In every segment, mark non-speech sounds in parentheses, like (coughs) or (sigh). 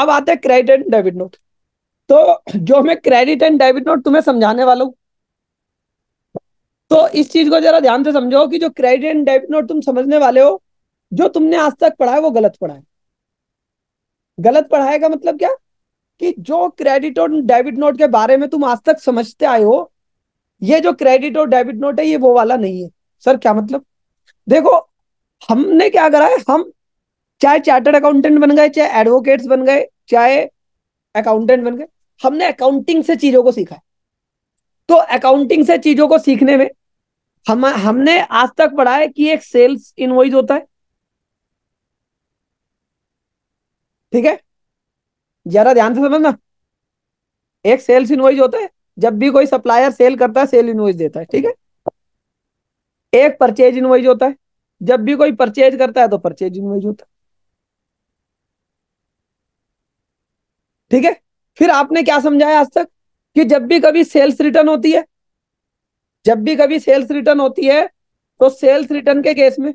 अब आते हैं क्रेडिट एंड डेबिट नोट तो जो मैं क्रेडिट एंड डेबिट नोट तुम्हें समझाने वाला हूँ तो इस चीज को जरा ध्यान से समझो कि जो क्रेडिट एंड डेबिट नोट तुम समझने वाले हो जो तुमने आज तक पढ़ा है वो गलत पढ़ा है गलत पढ़ाए का मतलब क्या कि जो क्रेडिट और डेबिट नोट के बारे में तुम आज तक समझते आए हो ये जो क्रेडिट और डेबिट नोट है ये वो वाला नहीं है सर क्या मतलब देखो हमने क्या करा है हम चाहे चार्टर्ड अकाउंटेंट बन गए चाहे एडवोकेट्स बन गए चाहे अकाउंटेंट बन गए हमने अकाउंटिंग से चीजों को सीखा है तो अकाउंटिंग से चीजों को सीखने में हम हमने आज तक पढ़ा है कि एक सेल्स इनवॉइस होता है ठीक है जरा ध्यान से समझना एक सेल्स इनवॉइस होता है जब भी कोई सप्लायर सेल करता है सेल इनवॉइस देता है ठीक है एक परचेज इनवॉइस होता है जब भी कोई परचेज करता है तो परचेज इनवॉइस होता है ठीक है फिर आपने क्या समझाया आज तक कि जब भी कभी सेल्स रिटर्न होती है जब भी कभी सेल्स रिटर्न होती है तो सेल्स रिटर्न के केस में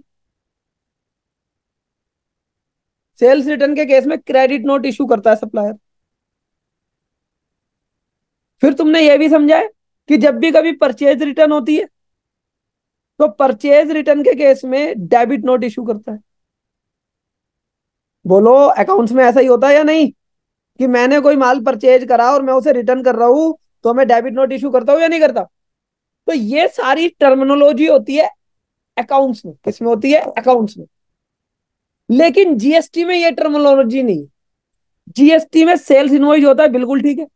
सेल्स रिटर्न के केस में क्रेडिट नोट इशू करता है सप्लायर फिर तुमने यह भी समझा है कि जब भी कभी परचेज रिटर्न होती है तो परचेज रिटर्न के केस में डेबिट नोट इश्यू करता है बोलो अकाउंट्स में ऐसा ही होता है या नहीं कि मैंने कोई माल परचेज करा और मैं उसे रिटर्न कर रहा हूं तो मैं डेबिट नोट इशू करता हूं या नहीं करता तो ये सारी टर्मिनोलॉजी होती है अकाउंट्स में किसमें होती है अकाउंट्स में लेकिन जीएसटी में ये टर्मिनोलॉजी नहीं जीएसटी में सेल्स इन्वॉइस होता है बिल्कुल ठीक है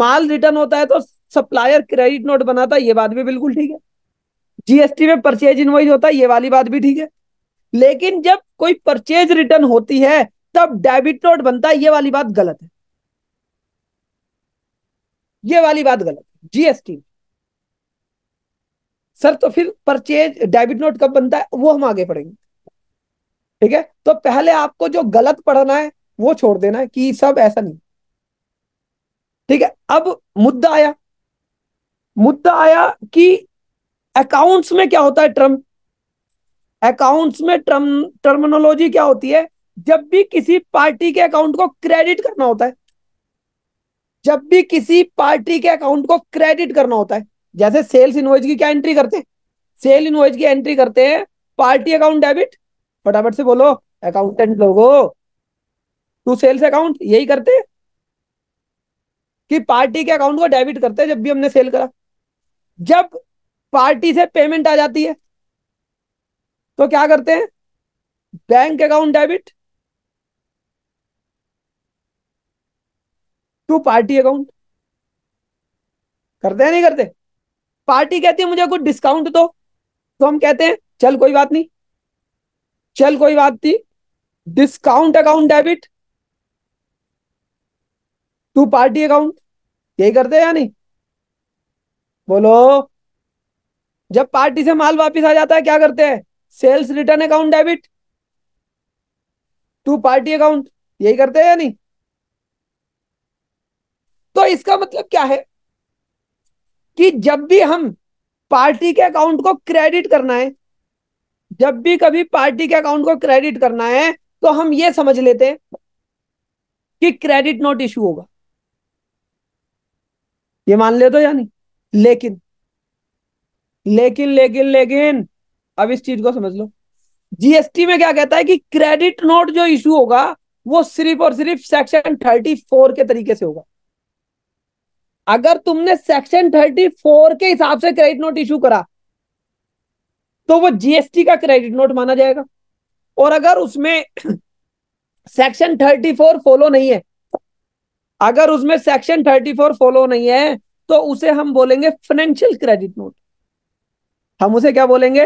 माल रिटर्न होता है तो सप्लायर क्रेडिट नोट बनाता है ये बात भी बिल्कुल ठीक है जीएसटी में परचेज इन्वॉइस होता है ये वाली बात भी ठीक है लेकिन जब कोई परचेज रिटर्न होती है तब डेबिट नोट बनता है ये वाली बात गलत है ये वाली बात गलत है जीएसटी सर तो फिर परचेज डेबिट नोट कब बनता है वो हम आगे पढ़ेंगे ठीक है तो पहले आपको जो गलत पढ़ना है वो छोड़ देना है कि सब ऐसा नहीं ठीक है अब मुद्दा आया मुद्दा आया कि अकाउंट्स में क्या होता है ट्रम अकाउंट्स में ट्रम टर्मिनोलॉजी क्या होती है जब भी किसी पार्टी के अकाउंट को क्रेडिट करना होता है जब भी किसी पार्टी के अकाउंट को क्रेडिट करना होता है जैसे सेल्स इनवॉइस की क्या एंट्री करते हैं सेल इनवॉइस की एंट्री करते हैं पार्टी अकाउंट डेबिट फटाफट से बोलो अकाउंटेंट लोगो टू सेल्स अकाउंट यही करते हैं कि पार्टी के अकाउंट को डेबिट करते हैं जब भी हमने सेल करा जब पार्टी से पेमेंट आ जाती है तो क्या करते हैं bank account debit to party account करते हैं नहीं करते पार्टी कहती है मुझे कुछ डिस्काउंट दो तो हम कहते हैं चल कोई बात नहीं चल कोई बात नहीं discount account debit to party account यही करते हैं या नहीं बोलो जब पार्टी से माल वापस आ जाता है क्या करते हैं sales return account debit to party account यही करते हैं या नहीं इसका मतलब क्या है कि जब भी हम पार्टी के अकाउंट को क्रेडिट करना है जब भी कभी पार्टी के अकाउंट को क्रेडिट करना है तो हम ये समझ लेते हैं कि क्रेडिट नोट इश्यू होगा ये मान ले तो या नहीं लेकिन लेकिन लेकिन लेकिन अब इस चीज को समझ लो जीएसटी में क्या कहता है कि क्रेडिट नोट जो इश्यू होगा वो सिर्फ और सिर्फ सेक्शन थर्टी फोर के तरीके से होगा अगर तुमने सेक्शन थर्टी फोर के हिसाब से क्रेडिट नोट इशू करा तो वो जीएसटी का क्रेडिट नोट माना जाएगा और अगर उसमें सेक्शन थर्टी फोर फॉलो नहीं है अगर उसमें सेक्शन थर्टी फोर फॉलो नहीं है तो उसे हम बोलेंगे फाइनेंशियल क्रेडिट नोट हम उसे क्या बोलेंगे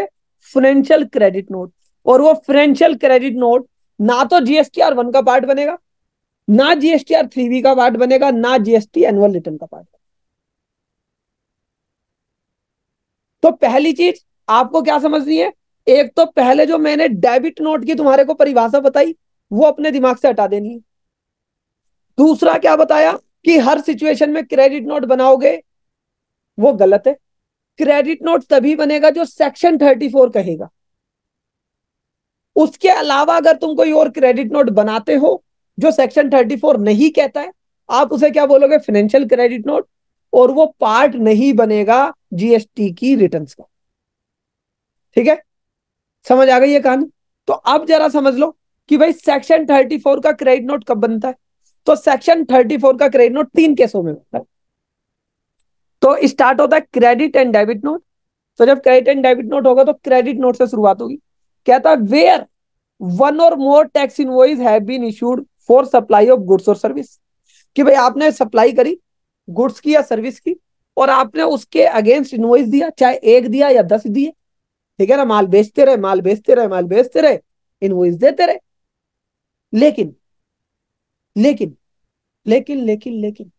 फाइनेंशियल क्रेडिट नोट और वो फाइनेंशियल क्रेडिट नोट ना तो जीएसटी आर वन का पार्ट बनेगा ना जीएसटी आर थ्री बी का पार्ट बनेगा ना जीएसटी एनुअल रिटर्न का पार्ट तो पहली चीज आपको क्या समझनी है एक तो पहले जो मैंने डेबिट नोट की तुम्हारे को परिभाषा बताई वो अपने दिमाग से हटा देनी है दूसरा क्या बताया कि हर सिचुएशन में क्रेडिट नोट बनाओगे वो गलत है क्रेडिट नोट तभी बनेगा जो सेक्शन थर्टी फोर कहेगा उसके अलावा अगर तुम कोई और क्रेडिट नोट बनाते हो जो सेक्शन 34 नहीं कहता है आप उसे क्या बोलोगे फाइनेंशियल क्रेडिट नोट और वो पार्ट नहीं बनेगा जीएसटी की रिटर्न का ठीक है समझ आ गई ये कहानी तो अब जरा समझ लो कि भाई सेक्शन 34 का क्रेडिट नोट कब बनता है तो सेक्शन 34 का क्रेडिट नोट तीन केसों में बनता है तो स्टार्ट होता है क्रेडिट एंड डेबिट नोट तो जब क्रेडिट एंड डेबिट नोट होगा तो क्रेडिट नोट से शुरुआत होगी कहता है where one or more tax invoice have been issued for supply of goods or service कि भाई आपने सप्लाई करी गुड्स की या सर्विस की और आपने उसके अगेंस्ट इनवॉइस दिया चाहे एक दिया या दस दिए ठीक है ना माल बेचते रहे माल बेचते रहे माल बेचते रहे इनवॉइस देते रहे लेकिन लेकिन लेकिन लेकिन लेकिन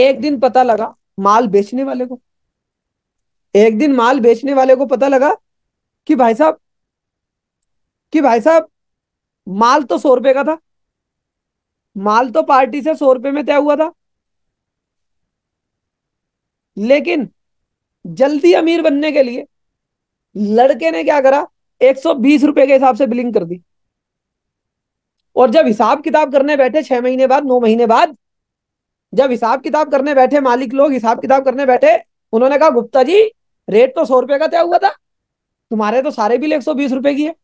एक दिन पता लगा माल बेचने वाले को एक दिन माल बेचने वाले को पता लगा कि भाई साहब कि भाई साहब माल तो सौ रुपए का था माल तो पार्टी से सौ रुपए में तय हुआ था लेकिन जल्दी अमीर बनने के लिए लड़के ने क्या करा एक सौ बीस रुपए के हिसाब से बिलिंग कर दी और जब हिसाब किताब करने बैठे छह महीने बाद नौ महीने बाद जब हिसाब किताब करने बैठे मालिक लोग हिसाब किताब करने बैठे उन्होंने कहा गुप्ता जी रेट तो सौ रुपए का तय हुआ था तुम्हारे तो सारे बिल एक सौ बीस रुपए की है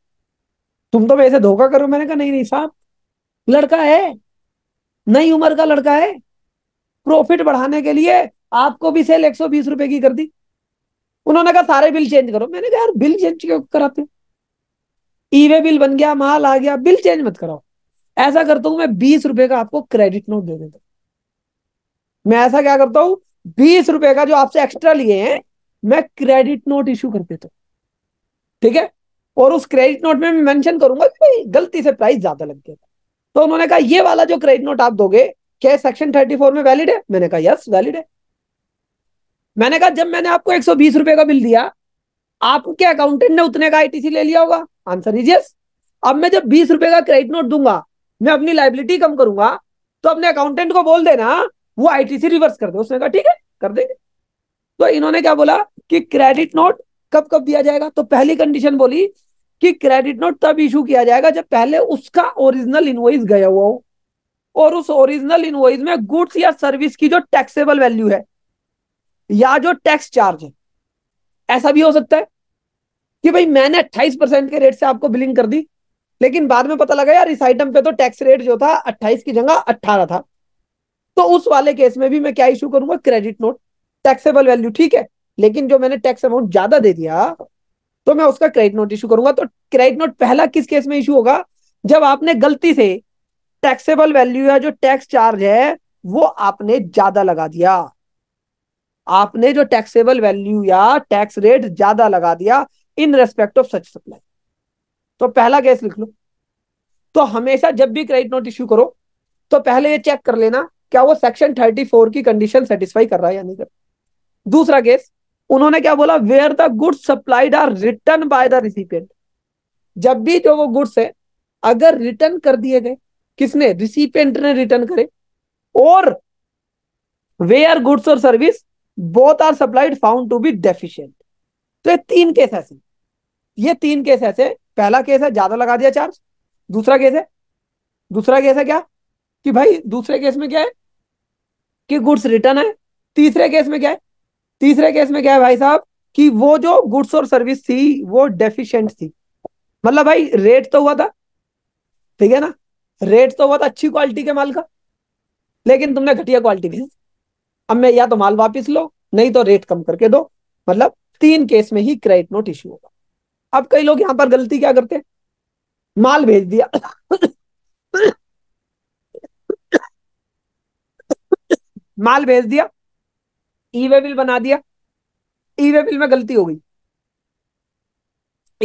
तुम तो मेरे से धोखा करो मैंने कहा नहीं नहीं साहब लड़का है नई उम्र का लड़का है प्रॉफिट बढ़ाने के लिए आपको भी सेल एक सौ बीस रुपए की कर दी उन्होंने कहा सारे बिल चेंज करो मैंने कहा यार बिल चेंज क्यों कराते ईवे बिल बन गया माल आ गया बिल चेंज मत कराओ ऐसा करता हूं मैं बीस रुपए का आपको क्रेडिट नोट दे देता हूं मैं ऐसा क्या करता हूं बीस रुपए का जो आपसे एक्स्ट्रा लिए हैं मैं क्रेडिट नोट इश्यू कर देता ठीक है और उस क्रेडिट नोट में मैं मेंशन करूंगा कि भाई गलती से प्राइस ज्यादा लग गया तो उन्होंने कहा ये वाला जो क्रेडिट नोट आप दोगे क्या सेक्शन थर्टी फोर में वैलिड है मैंने कहा यस वैलिड है मैंने कहा जब मैंने आपको एक सौ बीस रुपए का बिल दिया आपके अकाउंटेंट ने उतने का आईटीसी ले लिया होगा आंसर इज यस अब मैं जब बीस रुपए का क्रेडिट नोट दूंगा मैं अपनी लाइबिलिटी कम करूंगा तो अपने अकाउंटेंट को बोल देना वो आईटीसी रिवर्स कर दे उसने कहा ठीक है कर देंगे तो इन्होंने क्या बोला कि क्रेडिट नोट कब कब दिया जाएगा तो पहली कंडीशन बोली कि क्रेडिट नोट तब इशू किया जाएगा जब पहले उसका ओरिजिनल इनवॉइस गया हुआ हो और उस ओरिजिनल इनवॉइस में गुड्स या सर्विस की जो टैक्सेबल वैल्यू है या जो टैक्स चार्ज है ऐसा भी हो सकता है कि भाई मैंने अट्ठाईस परसेंट के रेट से आपको बिलिंग कर दी लेकिन बाद में पता लगा यार इस आइटम पे तो टैक्स रेट जो था अट्ठाईस की जगह अट्ठारह था तो उस वाले केस में भी मैं क्या इशू करूंगा क्रेडिट नोट टैक्सेबल वैल्यू ठीक है लेकिन जो मैंने टैक्स अमाउंट ज्यादा दे दिया तो मैं उसका क्रेडिट नोट इशू करूंगा तो क्रेडिट नोट पहला किस केस में इशू होगा जब आपने गलती से टैक्सेबल वैल्यू या जो टैक्स चार्ज है वो आपने ज्यादा लगा दिया आपने जो टैक्सेबल वैल्यू या टैक्स रेट ज्यादा लगा दिया in respect of such supply तो पहला केस लिख लो तो हमेशा जब भी क्रेडिट नोट इश्यू करो तो पहले ये चेक कर लेना क्या वो सेक्शन थर्टी फोर की कंडीशन सेटिस्फाई कर रहा है या नहीं कर दूसरा केस उन्होंने क्या बोला where the goods supplied are return by the recipient जब भी जो वो गुड्स है अगर रिटर्न कर दिए गए किसने रिसिपियंट ने रिटर्न करे और where goods or service both are supplied found to be deficient तो ये तीन केस ऐसे ये तीन केस ऐसे पहला केस है ज्यादा लगा दिया चार्ज दूसरा केस है दूसरा केस है क्या कि भाई दूसरे केस में क्या है कि गुड्स रिटर्न है तीसरे केस में क्या है तीसरे केस में क्या है भाई साहब कि वो जो गुड्स और सर्विस थी वो डेफिशिएंट थी मतलब भाई रेट तो हुआ था ठीक है ना रेट तो हुआ था अच्छी क्वालिटी के माल का लेकिन तुमने घटिया क्वालिटी भेज अब मैं या तो माल वापिस लो नहीं तो रेट कम करके दो मतलब तीन केस में ही क्रेडिट नोट इश्यू होगा अब कई लोग यहां पर गलती क्या करते माल भेज दिया (coughs) माल भेज दिया ई वे बिल बना दिया ई वे बिल में गलती हो गई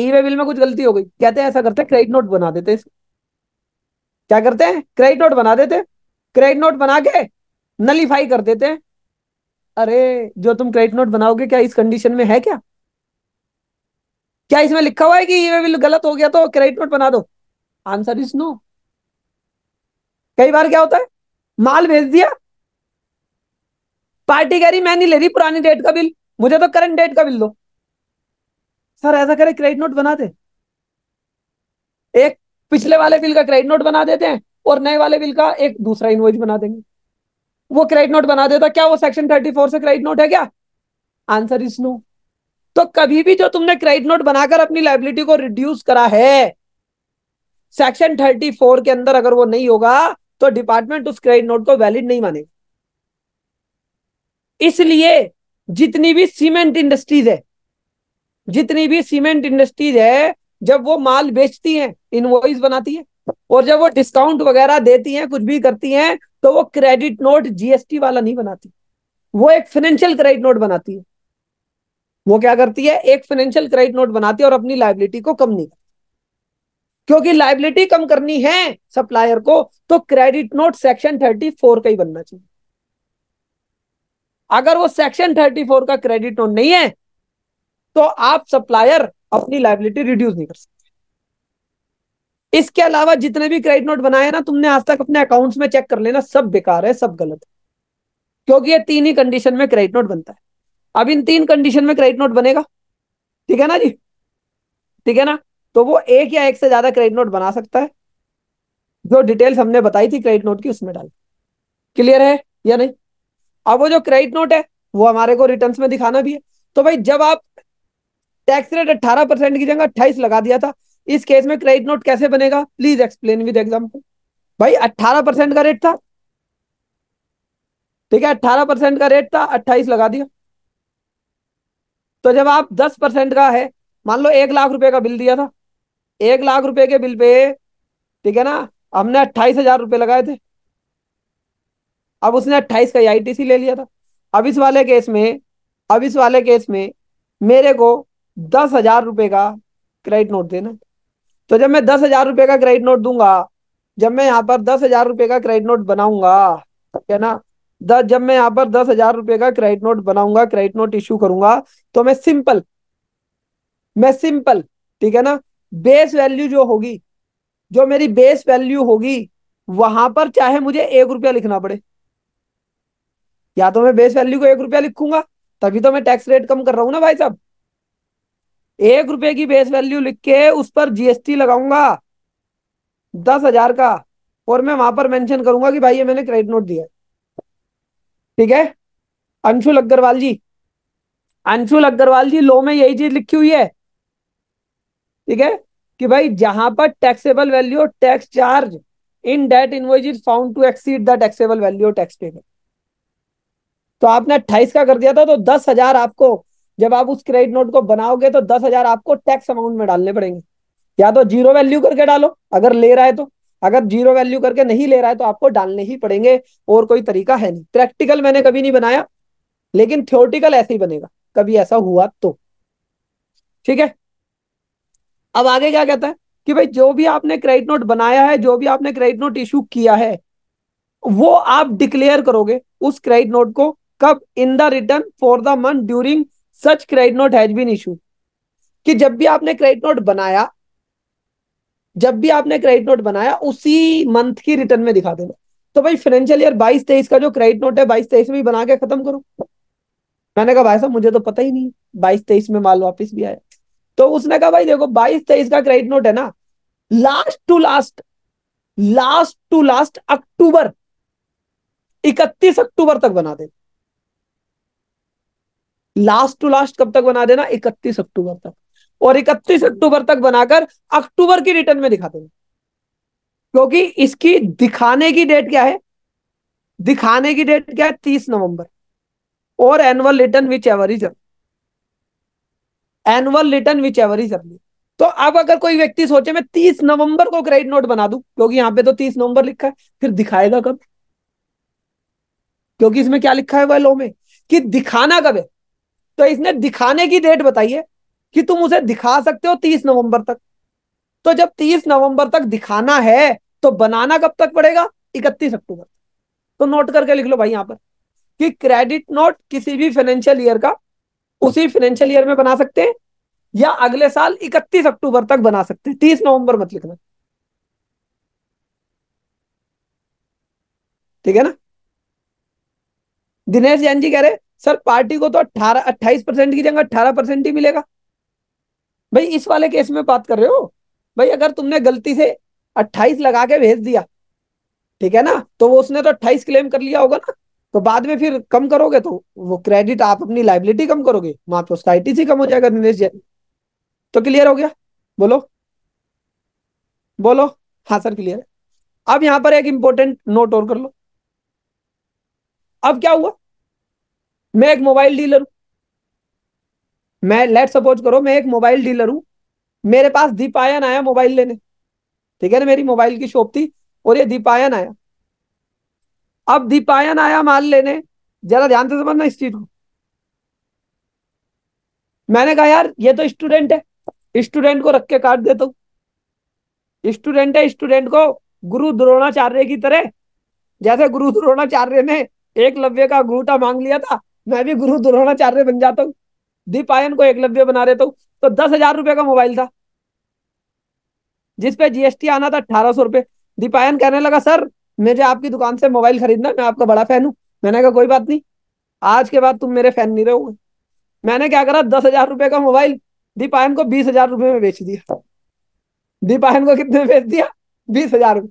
ई वे बिल में कुछ गलती हो गई कहते हैं ऐसा करते हैं क्रेडिट नोट बना देते इसको क्या करते हैं क्रेडिट नोट बना देते क्रेडिट नोट बना के नलीफाई कर देते हैं अरे जो तुम क्रेडिट नोट बनाओगे क्या इस कंडीशन में है क्या क्या इसमें लिखा हुआ है कि ये बिल गलत हो गया तो क्रेडिट नोट बना दो आंसर इज नो कई बार क्या होता है माल भेज दिया पार्टी कह रही मैं नहीं ले रही पुरानी डेट का बिल मुझे तो करंट डेट का बिल दो सर ऐसा करे क्रेडिट नोट बना दे एक पिछले वाले बिल का क्रेडिट नोट बना देते हैं और नए वाले बिल का एक दूसरा इनवॉइस बना देंगे वो क्रेडिट नोट बना देता क्या वो सेक्शन थर्टी फोर से क्रेडिट नोट है क्या आंसर इज नो तो कभी भी जो तुमने क्रेडिट नोट बनाकर अपनी लाइबिलिटी को रिड्यूस करा है सेक्शन थर्टी फोर के अंदर अगर वो नहीं होगा तो डिपार्टमेंट उस क्रेडिट नोट को वैलिड नहीं मानेगा इसलिए जितनी भी सीमेंट इंडस्ट्रीज है जितनी भी सीमेंट इंडस्ट्रीज है जब वो माल बेचती हैं इनवॉइस बनाती है और जब वो डिस्काउंट वगैरह देती हैं कुछ भी करती हैं तो वो क्रेडिट नोट जीएसटी वाला नहीं बनाती वो एक फाइनेंशियल क्रेडिट नोट बनाती है वो क्या करती है एक फाइनेंशियल क्रेडिट नोट बनाती है और अपनी लाइबिलिटी को कम नहीं करती क्योंकि लाइबिलिटी कम करनी है सप्लायर को तो credit note section thirty four का ही बनना चाहिए अगर वो सेक्शन थर्टी फोर का क्रेडिट नोट नहीं है तो आप सप्लायर अपनी लाइबिलिटी रिड्यूस नहीं कर सकते इसके अलावा जितने भी क्रेडिट नोट बनाए ना तुमने आज तक अपने अकाउंट्स में चेक कर लेना सब बेकार है सब गलत है क्योंकि ये तीन ही कंडीशन में क्रेडिट नोट बनता है अब इन तीन कंडीशन में क्रेडिट नोट बनेगा ठीक है ना जी ठीक है ना तो वो एक या एक से ज्यादा क्रेडिट नोट बना सकता है जो डिटेल्स हमने बताई थी क्रेडिट नोट की उसमें डाल क्लियर है या नहीं अब वो जो क्रेडिट नोट है वो हमारे को रिटर्न में दिखाना भी है तो भाई जब आप टैक्स रेट अट्ठारह परसेंट की जगह अट्ठाईस लगा दिया था इस केस में क्रेडिट नोट कैसे बनेगा प्लीज एक्सप्लेन विद एग्जाम्पल भाई अट्ठारह परसेंट का रेट था ठीक है अट्ठारह परसेंट का रेट था अट्ठाईस लगा दिया तो जब आप दस परसेंट का है मान लो एक लाख रुपए का बिल दिया था एक लाख रुपए के बिल पे ठीक है ना हमने अट्ठाईस हजार रुपए लगाए थे अब उसने अट्ठाईस का आई e ले लिया था अब इस वाले केस में अब इस वाले केस में मेरे को दस हजार रुपये का क्रेडिट नोट देना तो जब मैं दस हजार रुपये का क्रेडिट नोट दूंगा जब मैं यहाँ पर दस हजार रुपये का क्रेडिट नोट बनाऊंगा है ना दस जब मैं यहाँ पर दस हजार रुपये का क्रेडिट नोट बनाऊंगा क्रेडिट नोट इश्यू करूंगा तो मैं सिंपल मैं सिंपल ठीक है ना बेस वैल्यू जो होगी जो मेरी बेस वैल्यू होगी वहां पर चाहे मुझे एक रुपया लिखना पड़े या तो मैं बेस वैल्यू को एक रुपया लिखूंगा तभी तो मैं टैक्स रेट कम कर रहा हूं ना भाई साहब एक रुपए की बेस वैल्यू लिख के उस पर जीएसटी लगाऊंगा दस हजार का और मैं वहां पर मेंशन करूंगा कि भाई ये मैंने क्रेडिट नोट दिया ठीक है अंशुल अग्रवाल जी अंशुल अग्रवाल जी लो में यही चीज लिखी हुई है ठीक है कि भाई जहां पर taxable value tax charge in that invoice is found to exceed the taxable value tax payable तो आपने अट्ठाईस का कर दिया था तो दस हजार आपको जब आप उस क्रेडिट नोट को बनाओगे तो दस हजार आपको टैक्स अमाउंट में डालने पड़ेंगे या तो जीरो वैल्यू करके डालो अगर ले रहा है तो अगर जीरो वैल्यू करके नहीं ले रहा है तो आपको डालने ही पड़ेंगे और कोई तरीका है नहीं प्रैक्टिकल मैंने कभी नहीं बनाया लेकिन थ्योरेटिकल ऐसे ही बनेगा कभी ऐसा हुआ तो ठीक है अब आगे क्या कहता है कि भाई जो भी आपने क्रेडिट नोट बनाया है जो भी आपने क्रेडिट नोट इशू किया है वो आप डिक्लेयर करोगे उस क्रेडिट नोट को कब in the return for the month during such credit note has been issue कि जब भी आपने क्रेडिट नोट बनाया जब भी आपने क्रेडिट नोट बनाया उसी मंथ की रिटर्न में दिखा देना तो भाई फाइनेंशियल ईयर बाईस तेईस का जो क्रेडिट नोट है बाईस तेईस में बना के खत्म करो मैंने कहा भाई साहब मुझे तो पता ही नहीं बाईस तेईस में माल वापस भी आया तो उसने कहा भाई देखो बाईस तेईस का क्रेडिट नोट है ना last to last last to last October इकतीस अक्टूबर तक बना देना लास्ट टू लास्ट कब तक बना देना इकतीस अक्टूबर तक और इकतीस अक्टूबर तक बनाकर अक्टूबर की रिटर्न में दिखा देना क्योंकि इसकी दिखाने की डेट क्या है दिखाने की डेट क्या है तीस नवंबर और annual return whichever is annual return whichever is early तो अब अगर कोई व्यक्ति सोचे मैं तीस नवंबर को क्रेडिट नोट बना दू क्योंकि यहां पे तो तीस नवंबर लिखा है फिर दिखाएगा कब क्योंकि इसमें क्या लिखा है वह लो में कि दिखाना कब है तो इसने दिखाने की डेट बताई है कि तुम उसे दिखा सकते हो तीस नवंबर तक तो जब तीस नवंबर तक दिखाना है तो बनाना कब तक पड़ेगा इकतीस अक्टूबर तो नोट करके लिख लो भाई यहां पर कि क्रेडिट नोट किसी भी फाइनेंशियल ईयर का उसी फाइनेंशियल ईयर में बना सकते हैं या अगले साल इकतीस अक्टूबर तक बना सकते हैं तीस नवंबर मत लिखना ठीक है ना दिनेश जैन जी कह रहे सर पार्टी को तो अट्ठारह अट्ठाईस परसेंट की जगह अट्ठारह परसेंट ही मिलेगा भाई इस वाले केस में बात कर रहे हो भाई अगर तुमने गलती से अट्ठाईस लगा के भेज दिया ठीक है ना तो वो उसने तो अट्ठाईस क्लेम कर लिया होगा ना तो बाद में फिर कम करोगे तो वो क्रेडिट आप अपनी लाइबिलिटी कम करोगे वहां पर उसका आईटीसी कम हो जाएगा निलेश जैन तो क्लियर हो गया बोलो बोलो हाँ सर क्लियर है अब यहां पर एक इंपॉर्टेंट नोट और कर लो अब क्या हुआ मैं एक मोबाइल डीलर हूं मैं लेट सपोज करो मैं एक मोबाइल डीलर हूं मेरे पास दीपायन आया मोबाइल लेने ठीक है ना मेरी मोबाइल की शॉप थी और ये दीपायन आया अब दीपायन आया माल लेने जरा ध्यान से समझना इस चीज को मैंने कहा यार ये तो स्टूडेंट है स्टूडेंट को रख के काट देता हूँ स्टूडेंट है स्टूडेंट को गुरु द्रोणाचार्य की तरह जैसे गुरु द्रोणाचार्य ने एक लव्य का अंगूठा मांग लिया था मैं भी गुरु द्रोणाचार्य बन जाता हूँ दीपायन को एकलव्य बना रहता हूँ तो दस हजार रुपए का मोबाइल था जिसपे जीएसटी आना था अठारह सौ रुपए दीपायन कहने लगा सर मुझे आपकी दुकान से मोबाइल खरीदना मैं आपका बड़ा फैन हूँ मैंने कहा कोई बात नहीं आज के बाद तुम मेरे फैन नहीं रहोगे मैंने क्या करा दस हजार रुपए का मोबाइल दीपायन को बीस हजार रुपए में बेच दिया दीपायन को कितने में बेच दिया बीस हजार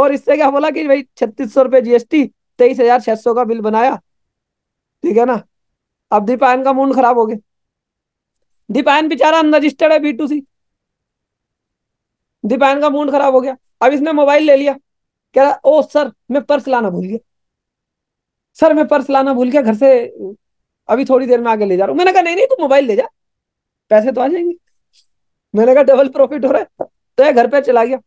और इससे क्या बोला कि भाई छत्तीस सौ रुपए जीएसटी तेईस हजार छह सौ का बिल बनाया ठीक है ना अब दीपायन का मूड खराब हो गया दीपायन बेचारा अनरजिस्टर्ड है बी टू सी दीपायन का मूड खराब हो गया अब इसने मोबाइल ले लिया कह रहा ओ सर मैं पर्स लाना भूल गया सर मैं पर्स लाना भूल गया घर से अभी थोड़ी देर में आगे ले जा रहा हूँ मैंने कहा नहीं नहीं तू मोबाइल ले जा पैसे तो आ जाएंगे मैंने कहा डबल प्रॉफिट हो रहा है तो ये घर पे चला गया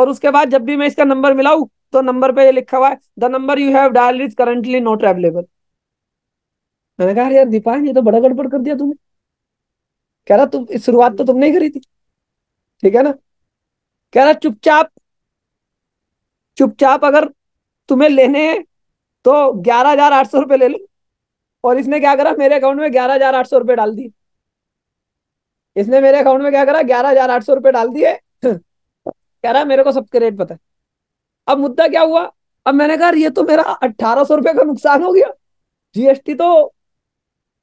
और उसके बाद जब भी मैं इसका नंबर मिलाऊ तो नंबर पे ये लिखा हुआ है the number you have dial is currently not available मैंने कहा यार दीपा ये तो बड़ा गड़बड़ कर दिया तुमने कह रहा तुम इस शुरुआत तो तुमने ही करी थी ठीक है ना कह रहा चुपचाप चुपचाप अगर तुम्हें लेने हैं तो ग्यारह हजार आठ सौ रुपये ले लो और इसने क्या करा मेरे अकाउंट में ग्यारह हजार आठ सौ रुपये डाल दिए इसने मेरे अकाउंट में क्या करा ग्यारह हजार आठ सौ रुपये डाल दिए कह रहा मेरे को सबके रेट पता है अब मुद्दा क्या हुआ अब मैंने कहा ये तो मेरा अट्ठारह सौ रुपये का नुकसान हो गया जीएसटी तो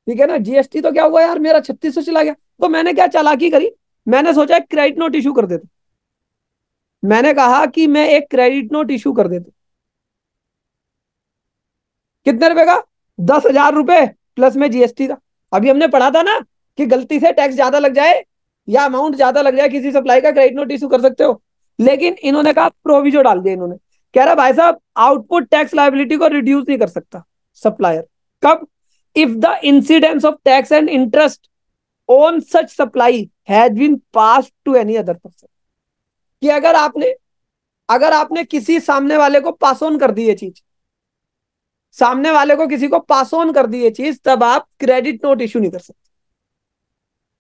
ठीक है ना जीएसटी तो क्या हुआ यार मेरा छत्तीस सौ चला गया तो मैंने क्या चालाकी करी मैंने सोचा क्रेडिट नोट इशू कर देता मैंने कहा कि मैं एक क्रेडिट नोट इशू कर देता कितने रुपए का दस हजार रुपए प्लस में जीएसटी था अभी हमने पढ़ा था ना कि गलती से टैक्स ज्यादा लग जाए या अमाउंट ज्यादा लग जाए किसी सप्लाई का क्रेडिट नोट इशू कर सकते हो लेकिन इन्होंने कहा प्रोविजो डाल दिया इन्होंने कह रहा भाई साहब आउटपुट टैक्स लाइबिलिटी को रिड्यूस नहीं कर सकता सप्लायर कब if the incidence of tax and interest on such supply has been pass to any other person कि अगर आपने अगर आपने किसी सामने वाले को पास ऑन कर दी ये चीज सामने वाले को किसी को पास ऑन कर दी ये चीज तब आप क्रेडिट नोट इश्यू नहीं कर सकते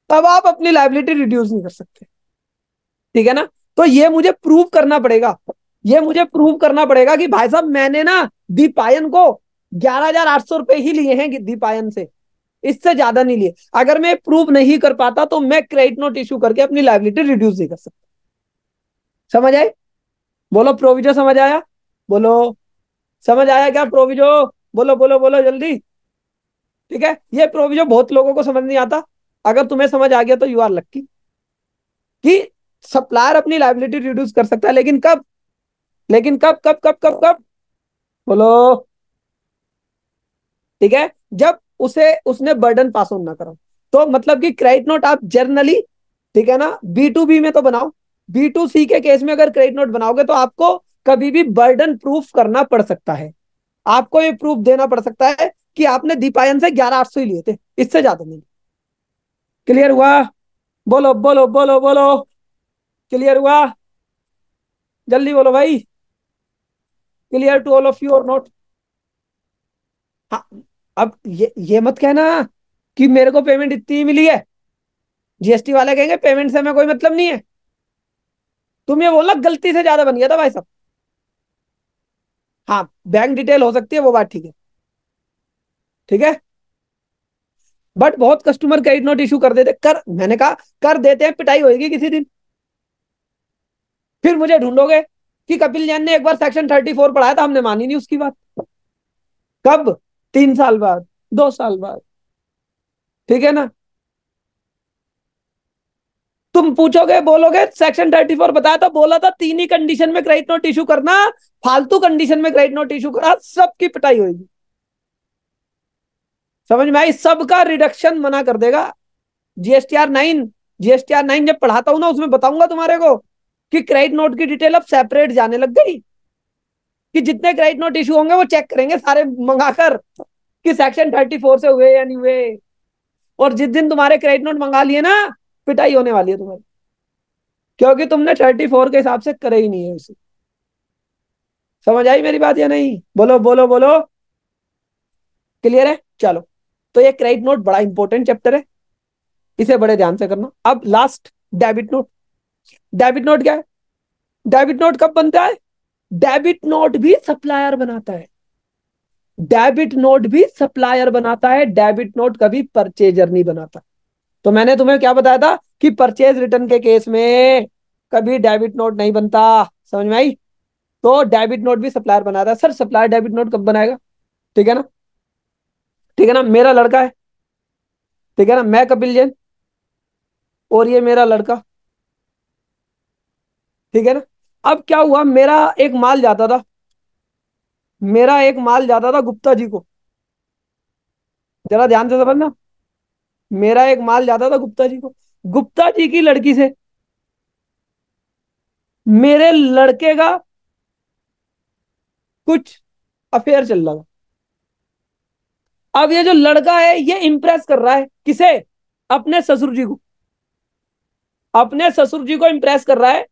तब आप अपनी लाइबिलिटी रिड्यूस नहीं कर सकते ठीक है ना तो ये मुझे प्रूव करना पड़ेगा ये मुझे प्रूव करना पड़ेगा कि भाई साहब मैंने ना दीपायन को ग्यारह हजार आठ सौ रुपए ही लिए हैं दीपायन से इससे ज्यादा नहीं लिए अगर मैं प्रूव नहीं कर पाता तो मैं क्रेडिट नोट इश्यू करके अपनी लाइबिलिटी रिड्यूस नहीं कर सकता समझ आए बोलो प्रोविजो समझ आया बोलो समझ आया क्या प्रोविजो बोलो बोलो बोलो जल्दी ठीक है ये प्रोविजो बहुत लोगों को समझ नहीं आता अगर तुम्हें समझ आ गया तो यू आर लक्की कि सप्लायर अपनी लाइबिलिटी रिड्यूस कर सकता है लेकिन कब लेकिन कब कब कब कब कब बोलो ठीक है जब उसे उसने बर्डन पास ऑन ना करो तो मतलब कि क्रेडिट नोट आप जर्नली ठीक है ना बी टू बी में तो बनाओ बी टू सी के केस में अगर क्रेडिट नोट बनाओगे तो आपको कभी भी बर्डन प्रूफ करना पड़ सकता है आपको ये प्रूफ देना पड़ सकता है कि आपने दीपायन से ग्यारह आठ सौ ही लिए थे इससे ज्यादा नहीं क्लियर हुआ बोलो बोलो बोलो बोलो क्लियर हुआ जल्दी बोलो भाई clear to all of you और नोट हाँ, अब ये ये मत कहना कि मेरे को पेमेंट इतनी ही मिली है जीएसटी वाले कहेंगे पेमेंट से हमें कोई मतलब नहीं है तुम ये बोलना गलती से ज्यादा बन गया था भाई साहब हाँ बैंक डिटेल हो सकती है वो बात ठीक है ठीक है बट बहुत कस्टमर क्रेडिट नोट इश्यू कर देते कर मैंने कहा कर देते हैं पिटाई होगी किसी दिन फिर मुझे ढूंढोगे कि कपिल जैन ने एक बार सेक्शन थर्टी फोर पढ़ाया था हमने मानी नहीं उसकी बात कब तीन साल बाद दो साल बाद ठीक है ना तुम पूछोगे बोलोगे सेक्शन थर्टी फोर बताया था बोला था तीन ही कंडीशन में क्रेडिट नोट इशू करना फालतू कंडीशन में क्रेडिट नोट इशू करा सबकी पिटाई होगी समझ में आई सबका रिडक्शन मना कर देगा जीएसटीआर नाइन जीएसटीआर नाइन जब पढ़ाता हूं ना उसमें बताऊंगा तुम्हारे को कि क्रेडिट नोट की डिटेल अब सेपरेट जाने लग गई कि जितने क्रेडिट नोट इशू होंगे वो चेक करेंगे सारे मंगाकर कि सेक्शन थर्टी फोर से हुए या नहीं हुए और जिस दिन तुम्हारे क्रेडिट नोट मंगा लिए ना पिटाई होने वाली है तुम्हारी क्योंकि तुमने थर्टी फोर के हिसाब से करे ही नहीं है उसे समझ आई मेरी बात या नहीं बोलो बोलो बोलो क्लियर है चलो तो ये क्रेडिट नोट बड़ा इंपॉर्टेंट चैप्टर है इसे बड़े ध्यान से करना अब last debit note debit note क्या है डेबिट नोट कब बनता है डेबिट नोट भी सप्लायर बनाता है डेबिट नोट भी सप्लायर बनाता है डेबिट नोट कभी परचेजर नहीं बनाता तो मैंने तुम्हें क्या बताया था कि परचेज रिटर्न के केस में कभी डेबिट नोट नहीं बनता समझ में आई तो डेबिट नोट भी सप्लायर बनाता है सर सप्लायर डेबिट नोट कब बनाएगा ठीक है ना ठीक है ना मेरा लड़का है ठीक है ना मैं कपिल जैन और ये मेरा लड़का ठीक है ना अब क्या हुआ मेरा एक माल जाता था मेरा एक माल जाता था गुप्ता जी को जरा ध्यान से समझना मेरा एक माल जाता था गुप्ता जी को गुप्ता जी की लड़की से मेरे लड़के का कुछ अफेयर चल रहा था अब ये जो लड़का है ये इंप्रेस कर रहा है किसे अपने ससुर जी को अपने ससुर जी को इंप्रेस कर रहा है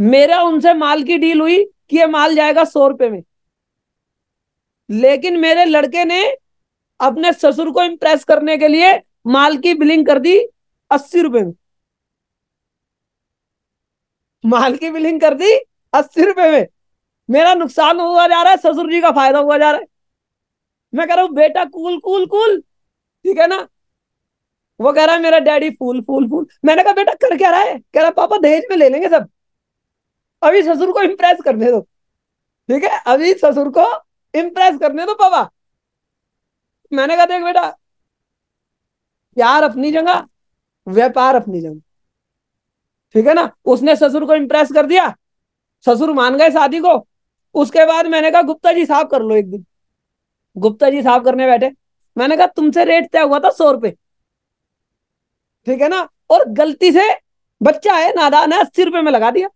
मेरा उनसे माल की डील हुई कि ये माल जाएगा सौ रुपए में लेकिन मेरे लड़के ने अपने ससुर को इम्प्रेस करने के लिए माल की बिलिंग कर दी अस्सी रुपए में माल की बिलिंग कर दी अस्सी रुपए में मेरा नुकसान हुआ जा रहा है ससुर जी का फायदा हुआ जा रहा है मैं कह रहा हूं बेटा कूल कूल कूल ठीक है ना वो कह रहा है मेरा डैडी फूल फूल फूल मैंने कहा बेटा कर क्या रहा है कह रहा पापा दहेज में ले लेंगे सब अभी ससुर को इम्प्रेस करने दो ठीक है अभी ससुर को इम्प्रेस करने दो पापा मैंने कहा देख बेटा प्यार अपनी जगह व्यापार अपनी जगह ठीक है ना उसने ससुर को इम्प्रेस कर दिया ससुर मान गए शादी को उसके बाद मैंने कहा गुप्ता जी साफ कर लो एक दिन गुप्ता जी साफ करने बैठे मैंने कहा तुमसे रेट तय हुआ था सौ रुपए ठीक है ना और गलती से बच्चा है नादान है अस्सी रुपए में लगा दिया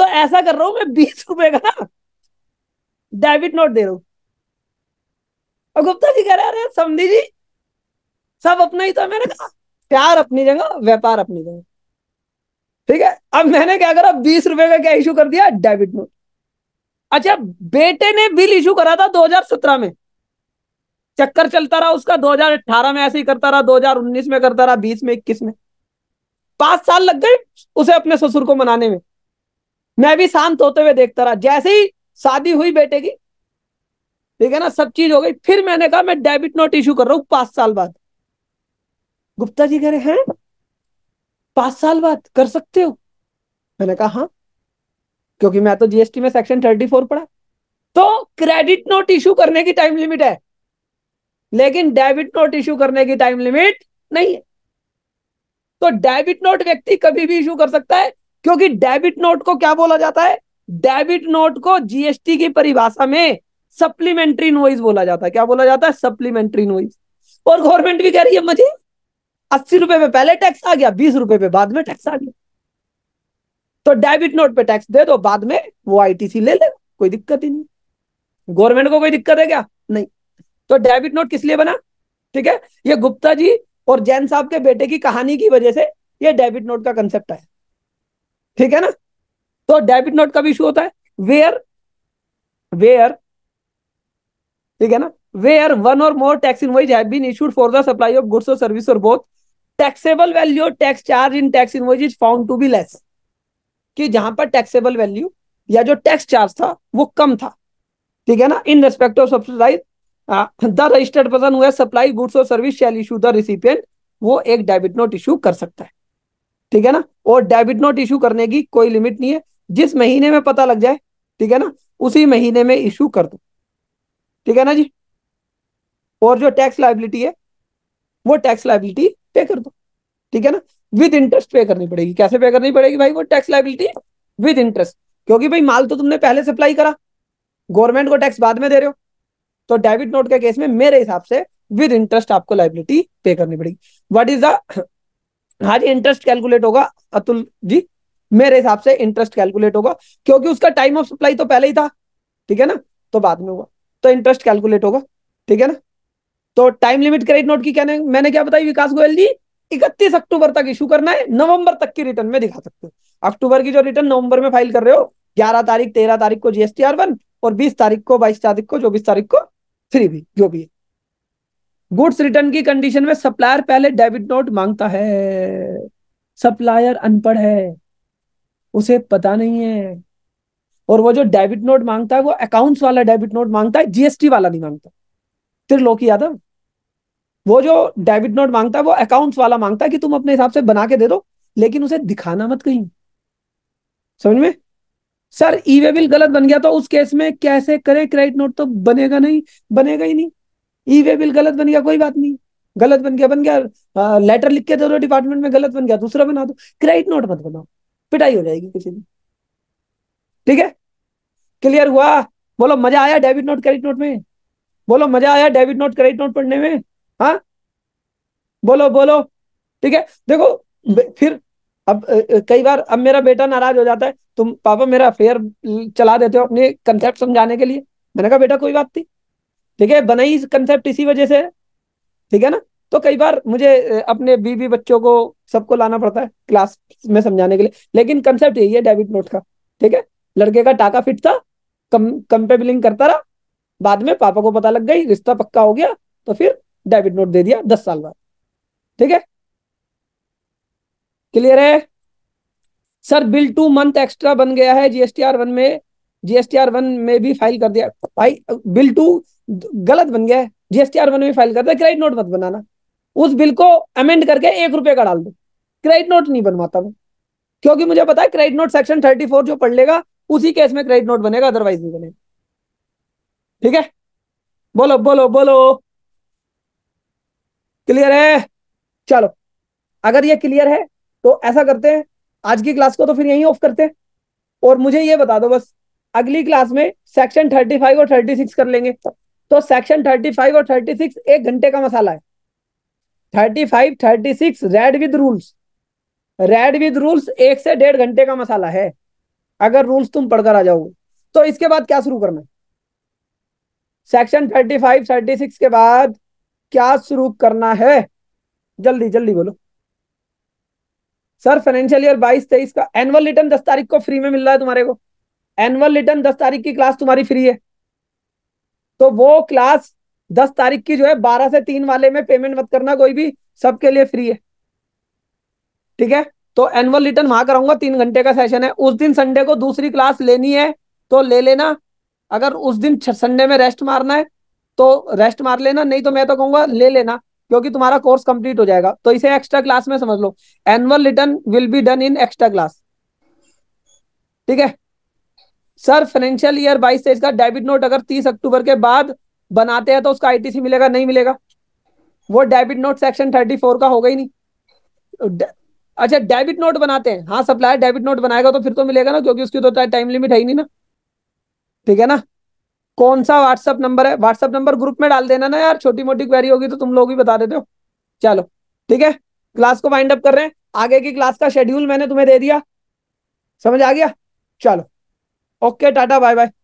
तो ऐसा कर रहा हूं मैं बीस रुपए का ना डेबिट नोट दे रहा हूं और गुप्ता जी कह रहे अरे समझी जी सब अपना ही तो मैंने कहा प्यार अपनी जगह व्यापार अपनी जगह ठीक है अब मैंने क्या करा बीस रुपए का क्या इशू कर दिया डेबिट नोट अच्छा बेटे ने बिल इशू करा था 2017 में चक्कर चलता रहा उसका 2018 में ऐसे ही करता रहा 2019 में करता रहा 20 में 21 में पांच साल लग गए उसे अपने ससुर को मनाने में मैं भी शांत होते हुए देखता रहा जैसे ही शादी हुई बेटे की ठीक है ना सब चीज हो गई फिर मैंने कहा मैं डेबिट नोट इश्यू कर रहा हूं पांच साल बाद गुप्ता जी कह रहे हैं पांच साल बाद कर सकते हो मैंने कहा हाँ क्योंकि मैं तो जीएसटी में सेक्शन थर्टी फोर पढ़ा तो क्रेडिट नोट इश्यू करने की टाइम लिमिट है लेकिन डेबिट नोट इश्यू करने की टाइम लिमिट नहीं है तो डेबिट नोट व्यक्ति कभी भी इशू कर सकता है क्योंकि डेबिट नोट को क्या बोला जाता है डेबिट नोट को जीएसटी की परिभाषा में सप्लीमेंट्री नोइज बोला जाता है क्या बोला जाता है सप्लीमेंट्री नोइज और गवर्नमेंट भी कह रही है मुझे अस्सी रुपए पे पहले टैक्स आ गया बीस रुपए पे बाद में टैक्स आ गया तो डेबिट नोट पे टैक्स दे दो बाद में वो आईटीसी ले ले कोई दिक्कत ही नहीं गवर्नमेंट को कोई दिक्कत है क्या नहीं तो डेबिट नोट किस लिए बना ठीक है ये गुप्ता जी और जैन साहब के बेटे की कहानी की वजह से ये डेबिट नोट का कंसेप्ट है ठीक है ना तो डेबिट नोट का भी इशू होता है वेयर वेयर ठीक है ना where one or more tax invoice have been issued for the supply of goods or service or both taxable value or tax charge in tax invoice is found to be less कि जहां पर taxable value या जो tax charge था वो कम था ठीक है ना in respect of subsidise the registered person who supply goods or service shall issue the recipient वो एक डेबिट नोट इशू कर सकता है ठीक है ना और डेबिट नोट इशू करने की कोई लिमिट नहीं है जिस महीने में पता लग जाए ठीक है ना उसी महीने में इशू कर दो ठीक है ना जी और जो टैक्स लाइबिलिटी है वो टैक्स लाइबिलिटी पे कर दो ठीक है ना विद इंटरेस्ट पे करनी पड़ेगी कैसे पे करनी पड़ेगी भाई वो टैक्स लाइबिलिटी विद इंटरेस्ट क्योंकि भाई माल तो तुमने पहले सप्लाई करा गवर्नमेंट को टैक्स बाद में दे रहे हो तो डेबिट नोट के केस में मेरे हिसाब से विद इंटरेस्ट आपको लाइबिलिटी पे करनी पड़ेगी व्हाट इज द हाँ जी इंटरेस्ट कैलकुलेट होगा अतुल जी मेरे हिसाब से इंटरेस्ट कैलकुलेट होगा क्योंकि उसका टाइम ऑफ सप्लाई तो पहले ही था ठीक है ना तो बाद में होगा तो इंटरेस्ट कैलकुलेट होगा ठीक है ना तो टाइम लिमिट क्रेडिट नोट की कहने मैंने क्या बताई विकास गोयल जी इकतीस अक्टूबर तक इशू करना है नवंबर तक की रिटर्न में दिखा सकते हो अक्टूबर की जो रिटर्न नवंबर में फाइल कर रहे हो ग्यारह तारीख तेरह तारीख को जीएसटी आर वन और बीस तारीख को बाईस तारीख को चौबीस तारीख को थ्री भी जो भी है गुड्स रिटर्न की कंडीशन में सप्लायर पहले डेबिट नोट मांगता है सप्लायर अनपढ़ है उसे पता नहीं है और वो जो डेबिट नोट मांगता है वो अकाउंट्स वाला डेबिट नोट मांगता है जीएसटी वाला नहीं मांगता त्रिलोक यादव वो जो डेबिट नोट मांगता है वो अकाउंट्स वाला मांगता है कि तुम अपने हिसाब से बना के दे दो लेकिन उसे दिखाना मत कहीं समझ में सर ई वे बिल गलत बन गया तो उस केस में कैसे करे क्रेडिट नोट तो बनेगा नहीं बनेगा ही नहीं ई वे बिल गलत बन गया कोई बात नहीं गलत बन गया बन गया लेटर लिख के दे दो डिपार्टमेंट में गलत बन गया दूसरा बना दो क्रेडिट नोट मत बनाओ पिटाई हो जाएगी किसी दिन ठीक है क्लियर हुआ बोलो मजा आया डेबिट नोट क्रेडिट नोट में बोलो मजा आया डेबिट नोट क्रेडिट नोट पढ़ने में हाँ बोलो बोलो ठीक है देखो फिर अब कई बार अब मेरा बेटा नाराज हो जाता है तुम पापा मेरा अफेयर चला देते हो अपने कंसेप्ट समझाने के लिए मैंने कहा बेटा कोई बात नहीं ठीक है बनाई कंसेप्ट इसी वजह से ठीक है ना तो कई बार मुझे अपने बीबी बच्चों को सबको लाना पड़ता है क्लास में समझाने के लिए लेकिन कंसेप्ट यही है डेबिट नोट का ठीक है लड़के का टाका फिट था कम कम पे बिलिंग करता रहा बाद में पापा को पता लग गई रिश्ता पक्का हो गया तो फिर डेबिट नोट दे दिया दस साल बाद ठीक है क्लियर है sir bill two month extra बन गया है जीएसटीआर वन में जीएसटीआर वन में भी फाइल कर दिया भाई बिल टू गलत बन गया जीएसटीआर वन में फाइल कर दिया क्रेडिट नोट मत बनाना उस बिल को अमेंड करके एक रुपए का डाल दो क्रेडिट नोट नहीं बनवाता मैं क्योंकि मुझे पता है credit note section thirty four जो पढ़ लेगा उसी केस में क्रेडिट नोट बनेगा अदरवाइज नहीं बनेगा ठीक है बोलो बोलो बोलो क्लियर है चलो अगर ये क्लियर है तो ऐसा करते हैं आज की क्लास को तो फिर यहीं ऑफ करते हैं और मुझे ये बता दो बस अगली क्लास में सेक्शन थर्टी फाइव और थर्टी सिक्स कर लेंगे तो सेक्शन थर्टी फाइव और थर्टी सिक्स एक घंटे का मसाला है thirty five thirty six read with rules read with rules एक से डेढ़ घंटे का मसाला है अगर रूल्स तुम पढ़कर आ जाओगे तो इसके बाद क्या शुरू करना है सेक्शन थर्टी सिक्स के बाद क्या शुरू करना है जल्दी जल्दी बोलो सर फाइनेंशियल ईयर बाईस तेईस का एनुअल रिटर्न दस तारीख को फ्री में मिल रहा है तुम्हारे को एनुअल रिटर्न दस तारीख की क्लास तुम्हारी फ्री है तो वो क्लास दस तारीख की जो है बारह से तीन वाले में पेमेंट मत करना कोई भी सबके लिए फ्री है ठीक है तो एनुअल रिटर्न वहां कराऊंगा तीन घंटे का सेशन है उस दिन संडे को दूसरी क्लास लेनी है तो ले लेना अगर उस दिन संडे में रेस्ट मारना है तो रेस्ट मार लेना नहीं तो मैं तो कहूंगा ले लेना क्योंकि तुम्हारा कोर्स कंप्लीट हो जाएगा तो इसे एक्स्ट्रा क्लास में समझ लो annual return will be done in extra class ठीक है सर फाइनेंशियल ईयर बाईस तेईस का डेबिट नोट अगर तीस अक्टूबर के बाद बनाते हैं तो उसका आईटीसी मिलेगा नहीं मिलेगा वो debit note section thirty four का होगा ही नहीं अच्छा डेबिट नोट बनाते हैं हाँ सप्लायर डेबिट नोट बनाएगा तो फिर तो मिलेगा ना क्योंकि उसकी तो टाइम लिमिट है ही नहीं ना ठीक है ना कौन सा व्हाट्सअप नंबर है व्हाट्सअप नंबर ग्रुप में डाल देना ना यार छोटी मोटी क्वेरी होगी तो तुम लोग भी बता देते हो चलो ठीक है क्लास को वाइंड अप कर रहे हैं आगे की क्लास का शेड्यूल मैंने तुम्हें दे दिया समझ आ गया चलो ओके टाटा बाय बाय